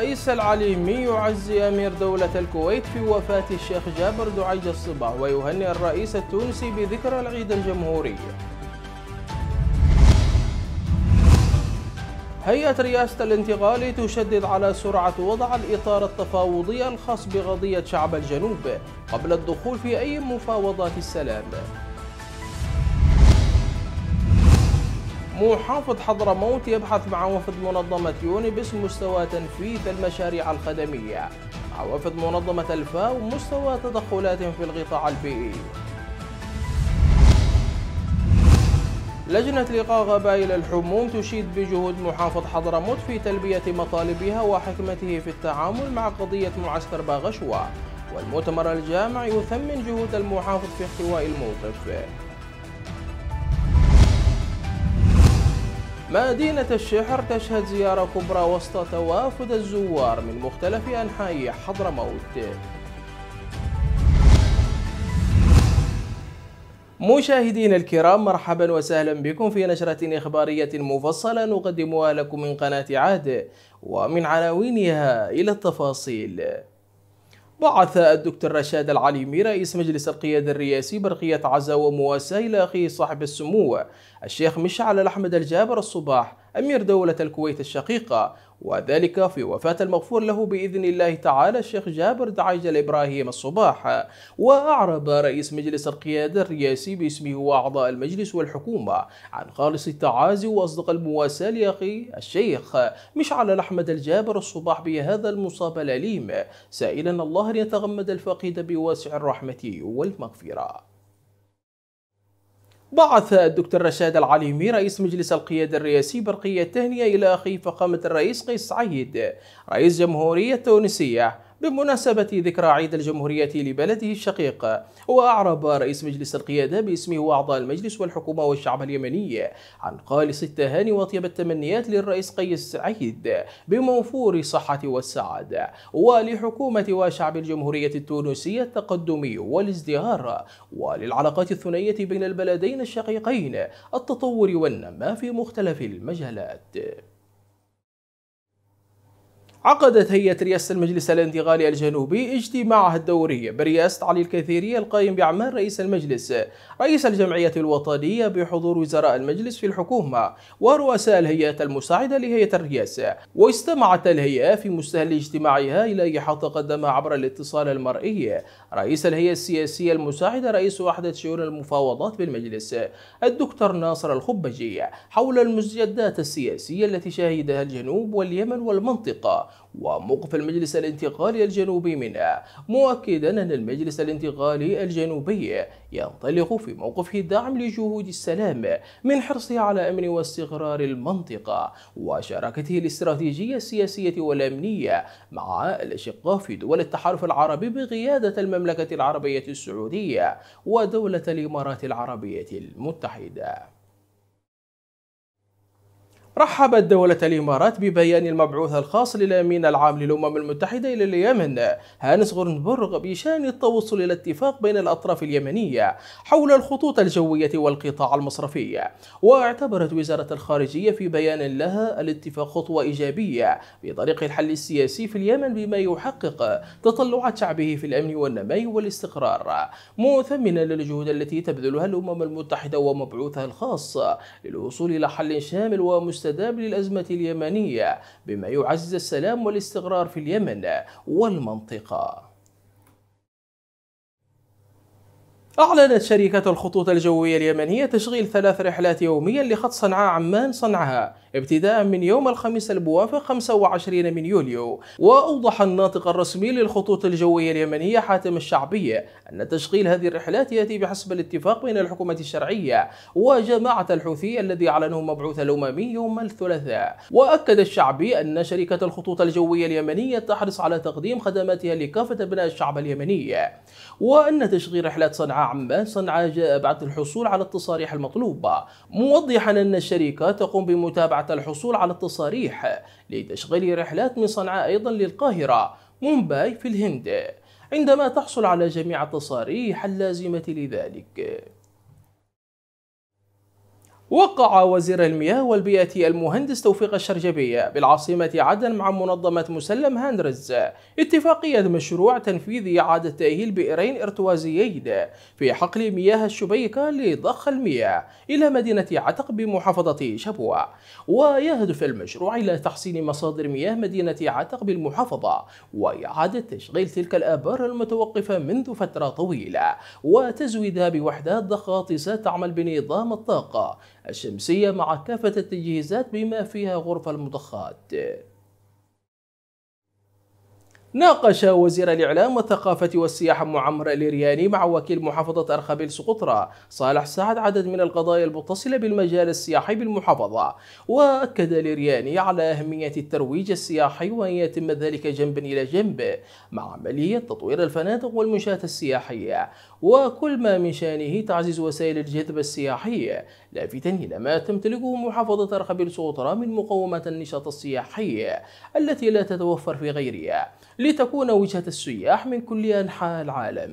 الرئيس العليمي يعزي أمير دولة الكويت في وفاة الشيخ جابر دعيج الصباح ويهنئ الرئيس التونسي بذكرى العيد الجمهوري هيئة رئاسة الانتقال تشدد على سرعة وضع الإطار التفاوضي الخاص بقضية شعب الجنوب قبل الدخول في أي مفاوضات السلام محافظ حضرموت يبحث مع وفد منظمة يونيبس مستوى تنفيذ المشاريع الخدمية مع وفد منظمة الفاو مستوى تدخلات في القطاع البيئي لجنة لقاء قبائل الحموم تشيد بجهود محافظ حضرموت في تلبية مطالبها وحكمته في التعامل مع قضية معسكر باغشوة والمؤتمر الجامعي يثمن جهود المحافظ في احتواء الموقف مدينة الشحر تشهد زيارة كبرى وسط توافد الزوار من مختلف أنحاء حضرموت مشاهدينا الكرام مرحبا وسهلا بكم في نشرة إخبارية مفصلة نقدمها لكم من قناة عهد ومن عناوينها إلى التفاصيل بعث الدكتور رشاد العليمي رئيس مجلس القيادة الرئاسي برقية عزا ومواساة إلى أخيه صاحب السمو الشيخ مشعل الأحمد الجابر الصباح أمير دولة الكويت الشقيقة وذلك في وفاة المغفور له بإذن الله تعالى الشيخ جابر دعيج الإبراهيم الصباح وأعرب رئيس مجلس القيادة الرئاسي باسمه وأعضاء المجلس والحكومة عن خالص التعازي وأصدق المواساة لأخي الشيخ مشعل الأحمد الجابر الصباح بهذا المصاب الأليم سائلا الله أن يتغمد الفقيد بواسع الرحمة والمغفرة بعث الدكتور رشاد العليمي رئيس مجلس القيادة الرئاسي برقية تهنئة إلى أخي فخامة الرئيس قيس سعيد رئيس جمهورية تونسية بمناسبة ذكرى عيد الجمهورية لبلده الشقيق وأعرب رئيس مجلس القيادة باسمه وأعضاء المجلس والحكومة والشعب اليمني عن خالص التهاني وطيب التمنيات للرئيس قيس سعيد بموفور الصحة والسعادة ولحكومة وشعب الجمهورية التونسية التقدم والازدهار وللعلاقات الثنائية بين البلدين الشقيقين التطور والنماء في مختلف المجالات عقدت هيئة رئاسة المجلس الانتقالي الجنوبي اجتماعها الدوري برئاسة علي الكثيري القائم بأعمال رئيس المجلس رئيس الجمعية الوطنية بحضور وزراء المجلس في الحكومة ورؤساء الهيئات المساعدة لهيئة الرئاسة واستمعت الهيئة في مستهل اجتماعها إلى إيحاء تقدم عبر الاتصال المرئي رئيس الهيئة السياسية المساعدة رئيس وحدة شؤون المفاوضات بالمجلس الدكتور ناصر الخبجي حول المستجدات السياسية التي شهدها الجنوب واليمن والمنطقة وموقف المجلس الانتقالي الجنوبي منها مؤكدا أن المجلس الانتقالي الجنوبي ينطلق في موقفه الدعم لجهود السلام من حرصه على أمن واستقرار المنطقة وشراكته الاستراتيجية السياسية والأمنية مع الأشقاء في دول التحالف العربي بقيادة المملكة العربية السعودية ودولة الإمارات العربية المتحدة رحبت دولة الإمارات ببيان المبعوث الخاص للأمين العام للأمم المتحدة إلى اليمن هانس غورنبرغ بشأن التوصل إلى اتفاق بين الأطراف اليمنية حول الخطوط الجوية والقطاع المصرفي واعتبرت وزارة الخارجية في بيان لها الاتفاق خطوة إيجابية بطريق الحل السياسي في اليمن بما يحقق تطلعات شعبه في الأمن والنماء والاستقرار مثمنا للجهود التي تبذلها الأمم المتحدة ومبعوثها الخاص للوصول إلى حل شامل ومستدام المستدام للأزمة اليمنية بما يعزز السلام والاستقرار في اليمن والمنطقة أعلنت شركة الخطوط الجوية اليمنية تشغيل ثلاث رحلات يوميا لخط صنعاء عمان صنعها ابتداء من يوم الخميس الموافق 25 من يوليو وأوضح الناطق الرسمي للخطوط الجوية اليمنية حاتم الشعبية أن تشغيل هذه الرحلات يأتي بحسب الاتفاق بين الحكومة الشرعية وجماعة الحوثي الذي أعلنه مبعوث الأممي يوم الثلاثاء وأكد الشعبي أن شركة الخطوط الجوية اليمنية تحرص على تقديم خدماتها لكافة أبناء الشعب اليمني وأن تشغيل رحلات صنعاء عمان صنعاء جاء بعد الحصول على التصاريح المطلوبة موضحا أن الشركة تقوم بمتابعة الحصول على التصاريح لتشغيل رحلات من صنعاء أيضا للقاهرة مومباي في الهند عندما تحصل على جميع التصاريح اللازمة لذلك وقع وزير المياه والبيئة المهندس توفيق الشرجبي بالعاصمة عدن مع منظمة مسلم هاندرز اتفاقية مشروع تنفيذ إعادة تأهيل بئرين ارتوازيين في حقل مياه الشبيكة لضخ المياه إلى مدينة عتق بمحافظة شبوة ويهدف المشروع إلى تحسين مصادر مياه مدينة عتق بالمحافظة وإعادة تشغيل تلك الآبار المتوقفة منذ فترة طويلة وتزويدها بوحدات ضخاطسة تعمل بنظام الطاقة الشمسية مع كافة التجهيزات بما فيها غرفة المضخات ناقش وزير الإعلام والثقافة والسياحة معمر الإرياني مع وكيل محافظة أرخبيل سقطرى صالح سعد عدد من القضايا المتصلة بالمجال السياحي بالمحافظة وأكد الإرياني على أهمية الترويج السياحي وأن يتم ذلك جنبا إلى جنب مع عملية تطوير الفنادق والمنشآت السياحية وكل ما من شأنه تعزيز وسائل الجذب السياحي لافتا إلى ما تمتلكه محافظة أرخبيل سقطرى من مقومات النشاط السياحي التي لا تتوفر في غيرها لتكون وجهة السياح من كل أنحاء العالم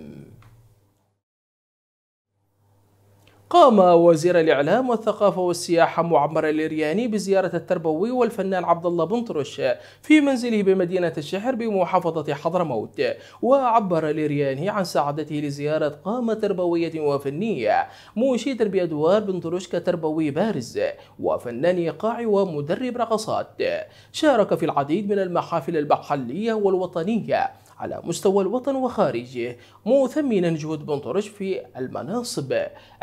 قام وزير الإعلام والثقافة والسياحة معمر الإرياني بزيارة التربوي والفنان عبد الله بن طرش في منزله بمدينة الشحر بمحافظة حضرموت وعبر الإرياني عن سعادته لزيارة قامة تربوية وفنية مشيدا بأدوار بن طرش كتربوي بارز وفنان إيقاعي ومدرب رقصات شارك في العديد من المحافل المحلية والوطنية على مستوى الوطن وخارجه مثمنا جهود بنطرش في المناصب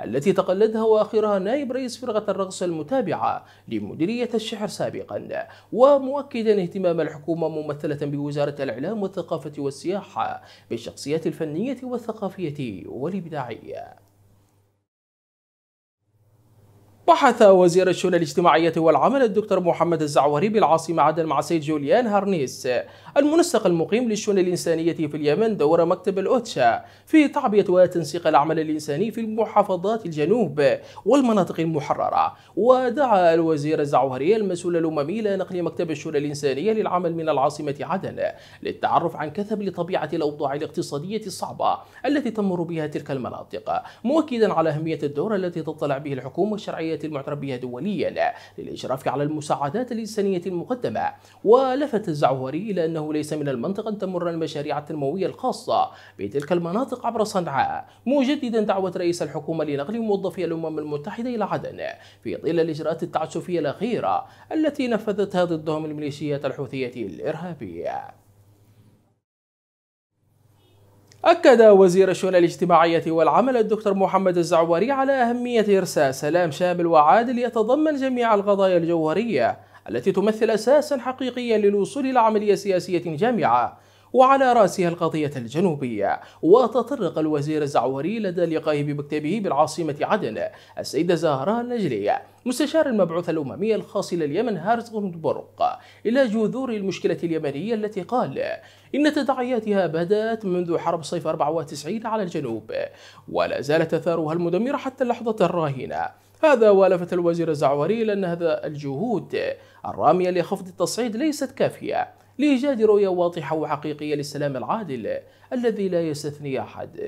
التي تقلدها واخرها نائب رئيس فرقة الرقص المتابعة لمديرية الشحر سابقا ومؤكدا اهتمام الحكومة ممثلة بوزارة الإعلام والثقافة والسياحة بالشخصيات الفنية والثقافية والإبداعية بحث وزير الشؤون الاجتماعية والعمل الدكتور محمد الزعوري بالعاصمة عدن مع سيد جوليان هارنيس المنسق المقيم للشؤون الإنسانية في اليمن دور مكتب الأوتشا في تعبية وتنسيق العمل الإنساني في المحافظات الجنوب والمناطق المحررة ودعا الوزير الزعوري المسؤول الأممي إلى نقل مكتب الشؤون الإنسانية للعمل من العاصمة عدن للتعرف عن كثب لطبيعة الأوضاع الاقتصادية الصعبة التي تمر بها تلك المناطق مؤكدا على أهمية الدور التي تطلع به الحكومة الشرعية المعترف بها دوليا للإشراف على المساعدات الإنسانية المقدمة ولفت الزعوهري إلى أنه ليس من المنطق أن تمر المشاريع التنموية الخاصة بتلك المناطق عبر صنعاء مجددا دعوة رئيس الحكومة لنقل موظفي الأمم المتحدة إلى عدن في ظل الإجراءات التعسفية الأخيرة التي نفذتها ضدهم الميليشيات الحوثية الإرهابية أكد وزير الشؤون الاجتماعية والعمل الدكتور محمد الزعوري على أهمية إرساء سلام شامل وعادل يتضمن جميع القضايا الجوهرية التي تمثل أساسا حقيقيا للوصول إلى عملية سياسية جامعة وعلى رأسها القضية الجنوبية وتطرق الوزير الزعوري لدى لقائه بمكتبه بالعاصمة عدن السيدة زهراء النجلية مستشار المبعوث الأممي الخاص لليمن هارز برق إلى جذور المشكلة اليمنية التي قال إن تداعياتها بدأت منذ حرب صيف 94 على الجنوب ولا زالت أثارها المدمرة حتى اللحظة الراهنة هذا ولفت الوزير الزعوري لأن هذا الجهود الرامية لخفض التصعيد ليست كافية لإيجاد رؤية واضحة وحقيقية للسلام العادل الذي لا يستثني أحد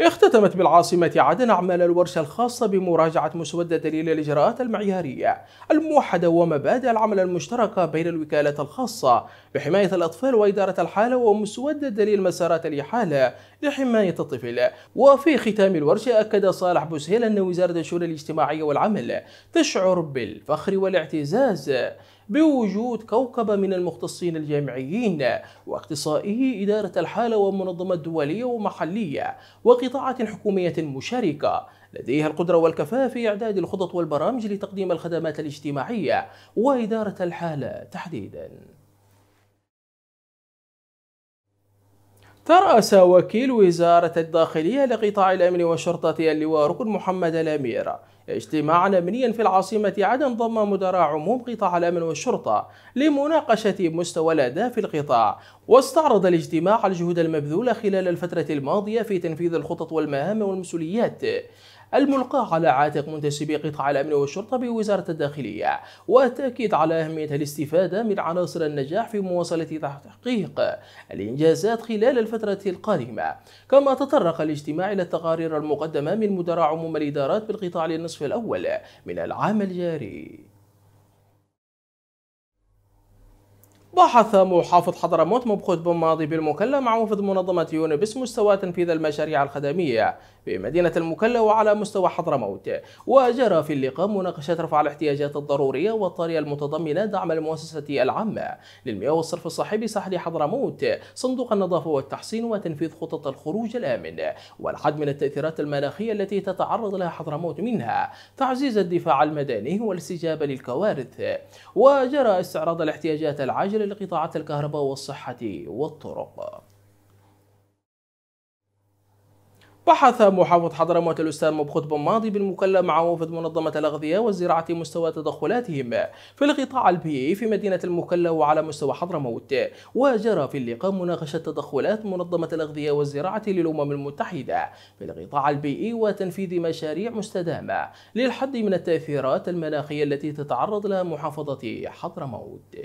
اختتمت بالعاصمة عدن أعمال الورشة الخاصة بمراجعة مسودة دليل الإجراءات المعيارية الموحدة ومبادئ العمل المشتركة بين الوكالات الخاصة بحماية الأطفال وإدارة الحالة ومسودة دليل مسارات الإحالة لحماية الطفل وفي ختام الورشة أكد صالح بوسهيل أن وزارة الشؤون الاجتماعية والعمل تشعر بالفخر والاعتزاز بوجود كوكب من المختصين الجامعيين واختصائي إدارة الحالة ومنظمات دولية ومحلية وقطاعات حكومية مشاركة لديها القدرة والكفاءة في إعداد الخطط والبرامج لتقديم الخدمات الاجتماعية وإدارة الحالة تحديداً ترأس وكيل وزارة الداخلية لقطاع الأمن والشرطة اللواء ركن محمد الأمير اجتماعا أمنيا في العاصمة عدن ضم مدراء عموم قطاع الأمن والشرطة لمناقشة مستوى الأداء في القطاع واستعرض الاجتماع الجهود المبذولة خلال الفترة الماضية في تنفيذ الخطط والمهام والمسؤوليات الملقاة على عاتق منتسبي قطاع الأمن والشرطة بوزارة الداخلية والتأكيد على أهمية الاستفادة من عناصر النجاح في مواصلة تحقيق الإنجازات خلال الفترة القادمة كما تطرق الاجتماع إلى التقارير المقدمة من مدراء عموم الإدارات بالقطاع للنصف الأول من العام الجاري بحث محافظ حضرموت مبخوت بن ماضي بالمكلم مع وفد منظمة يونبس مستوى تنفيذ المشاريع الخدمية بمدينة المكلا وعلى مستوى حضرموت وجرى في اللقاء مناقشة رفع الاحتياجات الضرورية والطارئة المتضمنة دعم المؤسسة العامة للمياه والصرف الصحي بساحل حضرموت صندوق النظافة والتحسين وتنفيذ خطط الخروج الآمن والحد من التأثيرات المناخية التي تتعرض لها حضرموت منها تعزيز الدفاع المدني والاستجابة للكوارث وجرى استعراض الاحتياجات العاجلة لقطاعات الكهرباء والصحة والطرق بحث محافظ حضرموت الأستاذ مبخوت ماضي بالمكلا مع وفد منظمة الأغذية والزراعة مستوى تدخلاتهم في القطاع البيئي في مدينة المكلا وعلى مستوى حضرموت وجرى في اللقاء مناقشة تدخلات منظمة الأغذية والزراعة للأمم المتحدة في القطاع البيئي وتنفيذ مشاريع مستدامة للحد من التأثيرات المناخية التي تتعرض لها محافظة حضرموت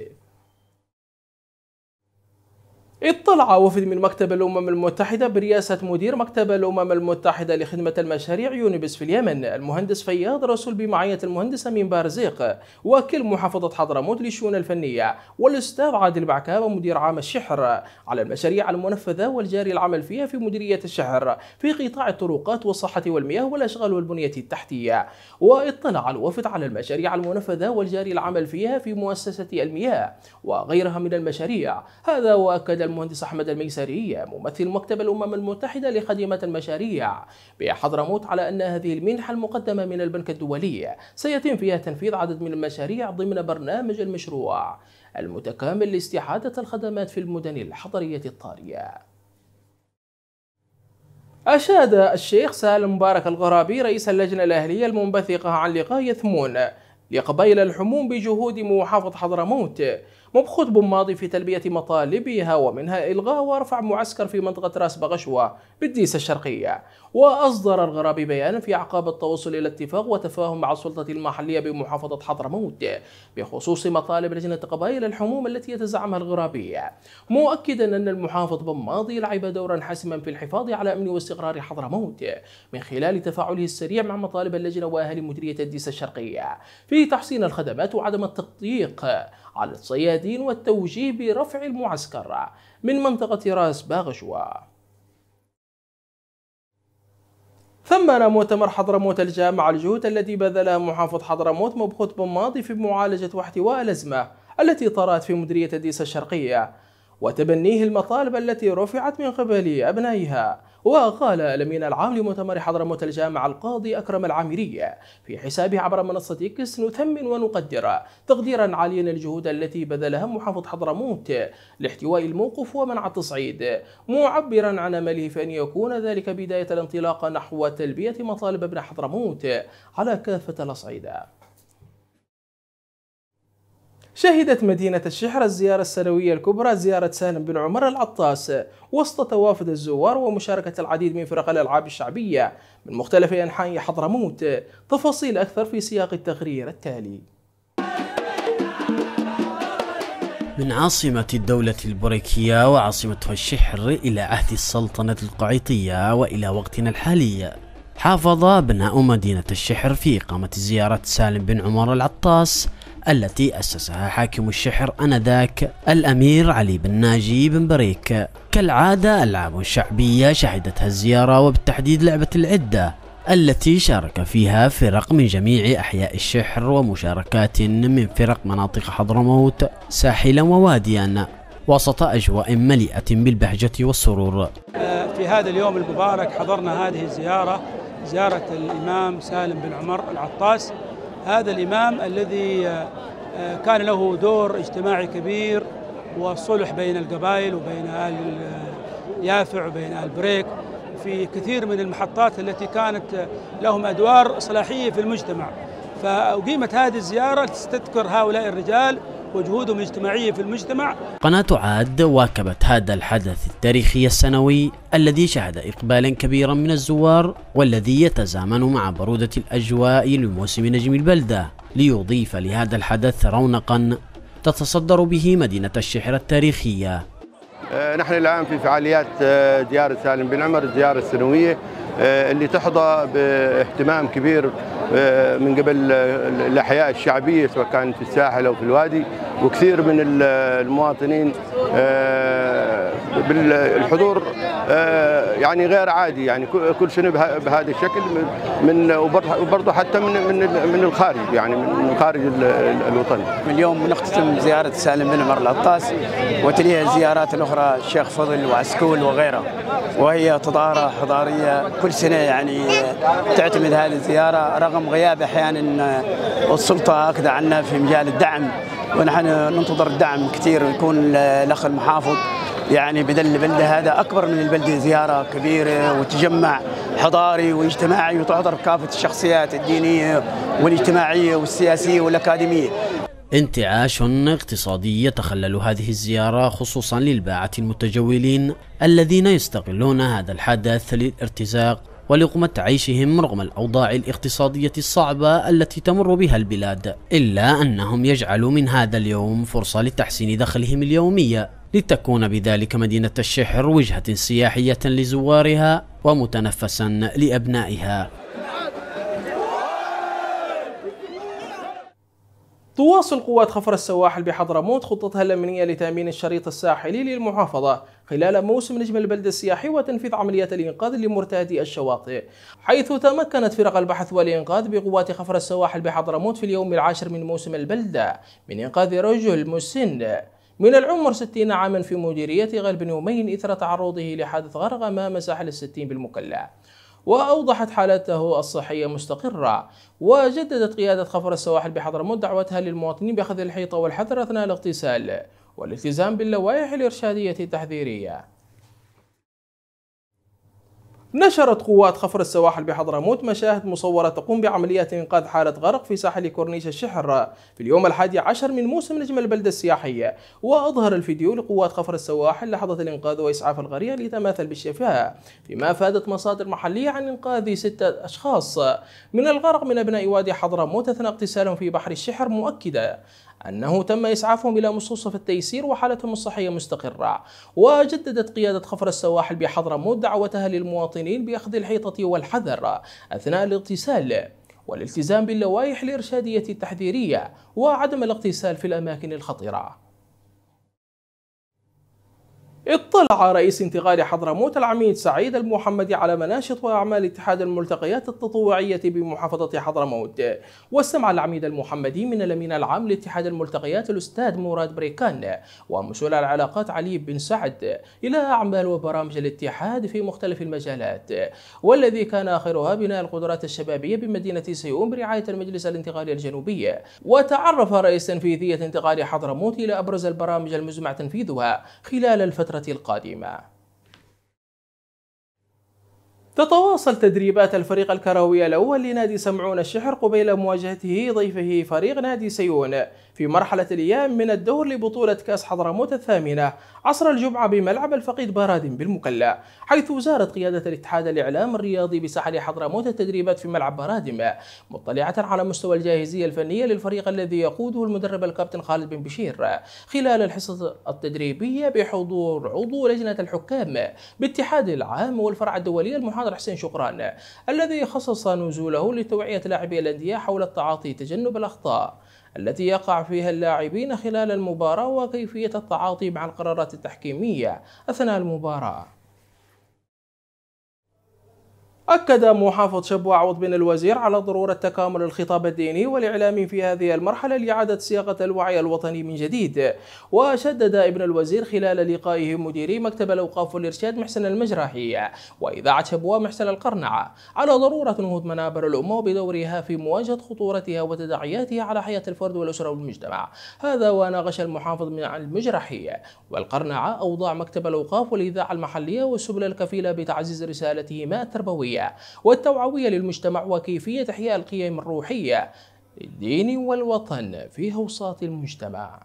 اطلع وفد من مكتب الأمم المتحدة برئاسة مدير مكتب الأمم المتحدة لخدمة المشاريع يونبس في اليمن المهندس فياض رسول بمعية المهندس أمين بارزيق وكيل محافظة حضرموت للشؤون الفنية والأستاذ عادل بعكابة مدير عام الشحر على المشاريع المنفذة والجاري العمل فيها في مديرية الشحر في قطاع الطرقات والصحة والمياه والأشغال والبنية التحتية واطلع الوفد على المشاريع المنفذة والجاري العمل فيها في مؤسسة المياه وغيرها من المشاريع هذا وأكد المهندس أحمد الميسري ممثل مكتب الأمم المتحدة لخدمة المشاريع بحضرموت على أن هذه المنحة المقدمة من البنك الدولي سيتم فيها تنفيذ عدد من المشاريع ضمن برنامج المشروع المتكامل لاستعادة الخدمات في المدن الحضرية الطارية أشاد الشيخ سالم مبارك الغرابي رئيس اللجنة الأهلية المنبثقة عن لقاء يثمون لقبيل الحموم بجهود محافظة حضرموت مبخوت ماضي في تلبية مطالبها ومنها إلغاء ورفع معسكر في منطقة راس بغشوة بالديسة الشرقية وأصدر الغرابي بيانا في أعقاب التوصل إلى اتفاق وتفاهم مع السلطة المحلية بمحافظة حضرموت بخصوص مطالب لجنة قبائل الحموم التي يتزعمها الغرابي مؤكدا أن المحافظ بماضي لعب دورا حاسما في الحفاظ على أمن واستقرار حضرموت من خلال تفاعله السريع مع مطالب اللجنة وأهل مديرية الديسة الشرقية في تحسين الخدمات وعدم التضييق على الصيادين والتوجيه برفع المعسكر من منطقة راس باغشوا ثمن مؤتمر حضرموت الجامع الجهود الذي بذلها محافظ حضرموت مبخوت ماضي في معالجة واحتواء الأزمة التي طرأت في مديرية ديس الشرقية وتبنيه المطالب التي رفعت من قبل أبنائها وقال الأمين العام لمؤتمر حضرموت الجامع القاضي أكرم العامري في حسابه عبر منصة إكس نثمن ونقدر تقديرا عاليا الجهود التي بذلها محافظ حضرموت لاحتواء الموقف ومنع التصعيد معبرا عن أمله في أن يكون ذلك بداية الانطلاق نحو تلبية مطالب ابن حضرموت على كافة الأصعدة شهدت مدينة الشحرة الزيارة السنوية الكبرى زيارة سالم بن عمر العطاس وسط توافد الزوار ومشاركة العديد من فرق الألعاب الشعبية من مختلف أنحاء حضرموت تفاصيل أكثر في سياق التقرير التالي من عاصمة الدولة البريكية وعاصمتها الشحر إلى عهد السلطنة القعيطية وإلى وقتنا الحالي حافظ بناء مدينة الشحر في إقامة زيارة سالم بن عمر العطاس التي أسسها حاكم الشحر أنذاك الأمير علي بن ناجي بن بريك كالعادة ألعاب شعبية شهدتها الزيارة وبالتحديد لعبة العدة التي شارك فيها فرق من جميع أحياء الشحر ومشاركات من فرق مناطق حضرموت ساحلا وواديا وسط أجواء مليئة بالبهجة والسرور في هذا اليوم المبارك حضرنا هذه الزيارة زيارة الإمام سالم بن عمر العطاس هذا الإمام الذي آه، آه، كان له دور اجتماعي كبير وصلح بين القبائل وبين آل آه، يافع وبين آل بريك في كثير من المحطات التي كانت لهم أدوار إصلاحية في المجتمع فأقيمت هذه الزيارة تستذكر هؤلاء الرجال وجهودهم الاجتماعية في المجتمع قناة عاد واكبت هذا الحدث التاريخي السنوي الذي شهد إقبالا كبيرا من الزوار والذي يتزامن مع برودة الأجواء لموسم نجم البلدة ليضيف لهذا الحدث رونقا تتصدر به مدينة الشحر التاريخية آه، نحن الآن في فعاليات آه، زيارة سالم بن عمر الزيارة السنوية آه، اللي تحظى باهتمام كبير آه، من قبل آه، الاحياء الشعبيه سواء كان في الساحل او في الوادي وكثير من المواطنين بالحضور آه، يعني غير عادي يعني كل سنه بهذا الشكل من وبرضه حتى من من من الخارج يعني من خارج الوطن. اليوم نختتم زياره سالم بن عمر العطاس وتليها الزيارات الاخرى الشيخ فضل وعسكول وغيره وهي تضاره حضاريه كل سنه يعني تعتمد هذه الزياره رغم غياب احيانا السلطه اكده عنا في مجال الدعم ونحن ننتظر الدعم كثير يكون الاخ المحافظ يعني بدل البلده هذا اكبر من البلده زياره كبيره وتجمع حضاري واجتماعي وتحضر كافه الشخصيات الدينيه والاجتماعيه والسياسيه والاكاديميه. انتعاش اقتصادي يتخلل هذه الزيارة خصوصا للباعة المتجولين الذين يستغلون هذا الحدث للارتزاق ولقمة عيشهم رغم الأوضاع الاقتصادية الصعبة التي تمر بها البلاد إلا أنهم يجعلوا من هذا اليوم فرصة لتحسين دخلهم اليومية لتكون بذلك مدينة الشحر وجهة سياحية لزوارها ومتنفسا لأبنائها تواصل قوات خفر السواحل بحضرموت خطتها الأمنية لتأمين الشريط الساحلي للمحافظة خلال موسم نجم البلدة السياحي وتنفيذ عمليات الإنقاذ لمرتادي الشواطئ حيث تمكنت فرق البحث والإنقاذ بقوات خفر السواحل بحضرموت في اليوم العاشر من موسم البلدة من إنقاذ رجل مسن من العمر 60 عاما في مديرية غلب يومين إثر تعرضه لحادث غرغمة مساح للستين بالمكلا وأوضحت حالته الصحية مستقرة وجددت قيادة خفر السواحل بحضرموت دعوتها للمواطنين بأخذ الحيطة والحذر أثناء الاغتسال والالتزام باللوائح الإرشادية التحذيرية نشرت قوات خفر السواحل بحضرموت مشاهد مصورة تقوم بعمليات إنقاذ حالة غرق في ساحل كورنيش الشحر في اليوم الحادي عشر من موسم نجم البلدة السياحية وأظهر الفيديو لقوات خفر السواحل لحظة الإنقاذ وإسعاف الغريق ليتماثل بالشفاء فيما أفادت مصادر محلية عن إنقاذ ستة أشخاص من الغرق من أبناء وادي حضرموت أثناء اغتسالهم في بحر الشحر مؤكدة أنه تم إسعافهم إلى مستوصف التيسير وحالتهم الصحية مستقرة وجددت قيادة خفر السواحل بحضرموت دعوتها للمواطنين بأخذ الحيطة والحذر أثناء الاغتسال والالتزام باللوائح الإرشادية التحذيرية وعدم الاغتسال في الأماكن الخطرة اطلع رئيس انتقال حضرموت العميد سعيد المحمدي على مناشط وأعمال اتحاد الملتقيات التطوعية بمحافظة حضرموت واستمع العميد المحمدي من الأمين العام لاتحاد الملتقيات الأستاذ مراد بريكان ومسؤول العلاقات علي بن سعد إلى أعمال وبرامج الاتحاد في مختلف المجالات والذي كان آخرها بناء القدرات الشبابية بمدينة سيوم برعاية المجلس الانتقالي الجنوبي وتعرف رئيس تنفيذية انتقال حضرموت إلى أبرز البرامج المزمع تنفيذها خلال الفترة القادمة تتواصل تدريبات الفريق الكروي الأول لنادي سمعون الشحر قبيل مواجهته ضيفه فريق نادي سيون في مرحلة الأيام من الدور لبطولة كأس حضرموت الثامنة عصر الجمعة بملعب الفقيد بارادين بالمكلا حيث زارت قيادة الاتحاد الإعلام الرياضي بساحل حضرموت التدريبات في ملعب بارادم مطلعة على مستوى الجاهزية الفنية للفريق الذي يقوده المدرب الكابتن خالد بن بشير خلال الحصة التدريبية بحضور عضو لجنة الحكام باتحاد العام والفرع الدولي المحاضر حسين شكران الذي خصص نزوله لتوعية لاعبي الأندية حول التعاطي تجنب الأخطاء التي يقع فيها اللاعبين خلال المباراة وكيفية التعاطي مع القرارات التحكيمية أثناء المباراة أكد محافظ شبوة عوض بن الوزير على ضرورة تكامل الخطاب الديني والإعلامي في هذه المرحلة لإعادة صياغة الوعي الوطني من جديد وشدد ابن الوزير خلال لقائه مديري مكتب الأوقاف والإرشاد محسن المجرحي وإذاعة شبوة محسن القرنعة على ضرورة نهوض منابر الأمة بدورها في مواجهة خطورتها وتداعياتها على حياة الفرد والأسرة والمجتمع هذا وناقش المحافظ من المجرحي والقرنعة أوضاع مكتب الأوقاف والإذاعة المحلية والسبل الكفيلة بتعزيز رسالتهما التربوية والتوعوية للمجتمع وكيفية إحياء القيم الروحية للدين والوطن في أوساط المجتمع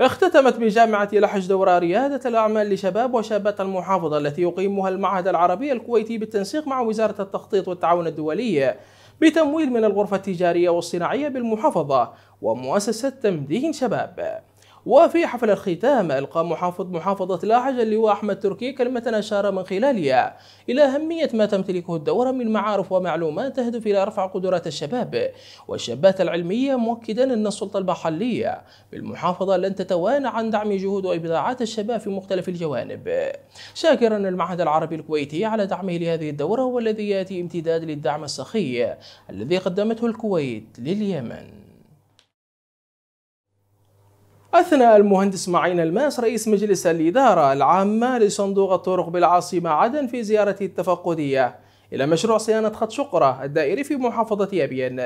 اختتمت بجامعة لحج دورة ريادة الأعمال لشباب وشابات المحافظة التي يقيمها المعهد العربي الكويتي بالتنسيق مع وزارة التخطيط والتعاون الدولي بتمويل من الغرفة التجارية والصناعية بالمحافظة ومؤسسة تمدين شباب وفي حفل الختام ألقى محافظ محافظة لاحج اللواء أحمد تركي كلمة أشار من خلالها إلى أهمية ما تمتلكه الدورة من معارف ومعلومات تهدف إلى رفع قدرات الشباب والشابات العلمية مؤكدا أن السلطة المحلية بالمحافظة لن تتوانى عن دعم جهود وإبداعات الشباب في مختلف الجوانب شاكرا المعهد العربي الكويتي على دعمه لهذه الدورة والذي يأتي امتداد للدعم السخي الذي قدمته الكويت لليمن أثنى المهندس معين الماس رئيس مجلس الإدارة العامة لصندوق الطرق بالعاصمة عدن في زيارته التفقدية إلى مشروع صيانة خط شقرة الدائري في محافظة أبين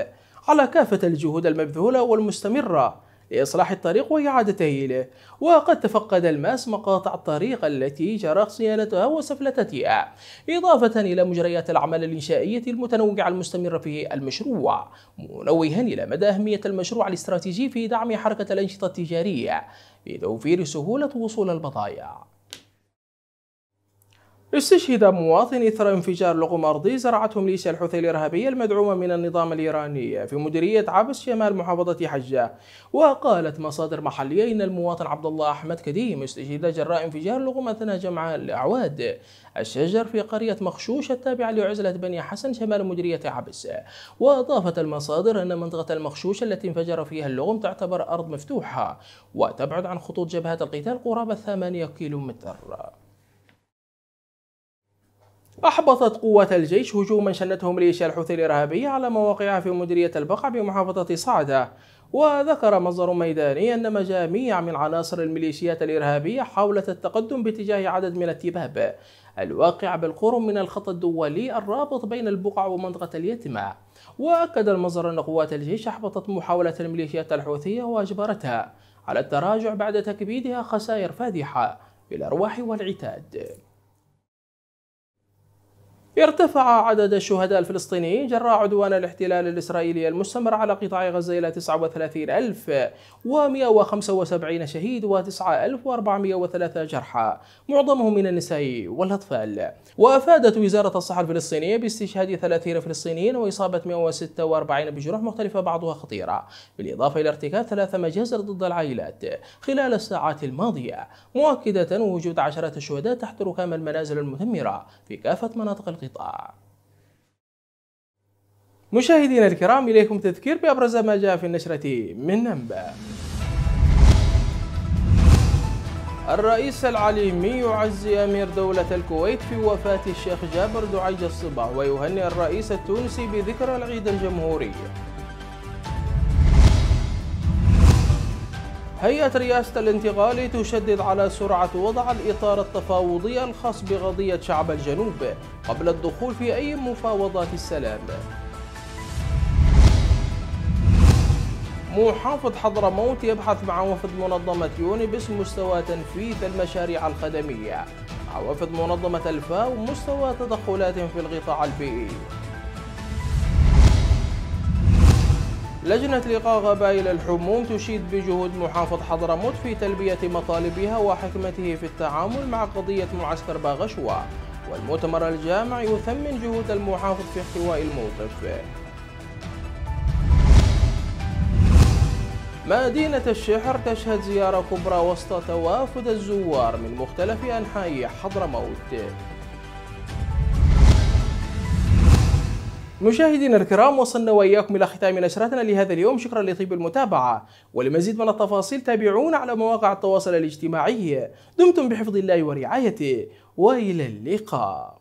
على كافة الجهود المبذولة والمستمرة لإصلاح الطريق وإعادته إليه وقد تفقد الماس مقاطع الطريق التي جرى صيانتها وسفلتتها إضافة إلى مجريات الأعمال الإنشائية المتنوعة المستمرة في المشروع منوها إلى مدى أهمية المشروع الاستراتيجي في دعم حركة الأنشطة التجارية لتوفير سهولة وصول البضائع استشهد مواطن إثر انفجار لغم أرضي زرعته ميليشيا الحوثي الإرهابية المدعومة من النظام الإيراني في مديرية عبس شمال محافظة حجة وقالت مصادر محلية إن المواطن عبد الله أحمد كديم استشهد جراء انفجار لغم أثناء جمع الأعواد الشجر في قرية مخشوش التابعة لعزلة بني حسن شمال مديرية عبس وأضافت المصادر أن منطقة المخشوش التي انفجر فيها اللغم تعتبر أرض مفتوحة وتبعد عن خطوط جبهات القتال قرابة 8 كيلومتر أحبطت قوات الجيش هجوما شنته ميليشيا الحوثي الإرهابية على مواقعها في مديرية البقع بمحافظة صعدة وذكر مصدر ميداني أن مجاميع من عناصر الميليشيات الإرهابية حاولت التقدم باتجاه عدد من التباب الواقع بالقرب من الخط الدولي الرابط بين البقع ومنطقة اليتمة وأكد المصدر أن قوات الجيش أحبطت محاولة الميليشيات الحوثية وأجبرتها على التراجع بعد تكبيدها خسائر فادحة بالأرواح والعتاد ارتفع عدد الشهداء الفلسطينيين جراء عدوان الاحتلال الإسرائيلي المستمر على قطاع غزة إلى 39175 شهيد و9403 جرحى معظمهم من النساء والأطفال وأفادت وزارة الصحة الفلسطينية باستشهاد 30 فلسطينيين وإصابة 146 بجروح مختلفة بعضها خطيرة بالإضافة إلى ارتكاب ثلاثة مجازر ضد العائلات خلال الساعات الماضية مؤكدة وجود عشرات الشهداء تحت ركام المنازل المدمرة في كافة مناطق القطاع القطاع مشاهدينا الكرام إليكم تذكير بأبرز ما جاء في النشرة من أنباء الرئيس العليمي يعزي أمير دولة الكويت في وفاة الشيخ جابر دعيج الصبا ويهنئ الرئيس التونسي بذكرى العيد الجمهوري هيئة رئاسة الانتقال تشدد على سرعة وضع الإطار التفاوضي الخاص بقضية شعب الجنوب قبل الدخول في أي مفاوضات السلام محافظ حضرموت يبحث مع وفد منظمة يونبس مستوى تنفيذ المشاريع الخدمية مع وفد منظمة الفاو مستوى تدخلات في القطاع البيئي لجنة لقاء غبائل الحموم تشيد بجهود محافظ حضرموت في تلبية مطالبها وحكمته في التعامل مع قضية معسكر باغشوا والمؤتمر الجامع يثمن جهود المحافظ في احتواء الموقف مدينة الشحر تشهد زيارة كبرى وسط توافد الزوار من مختلف أنحاء حضرموت مشاهدينا الكرام وصلنا واياكم الى ختام نشرتنا لهذا اليوم شكرا لطيب المتابعه ولمزيد من التفاصيل تابعونا على مواقع التواصل الاجتماعي دمتم بحفظ الله ورعايته والى اللقاء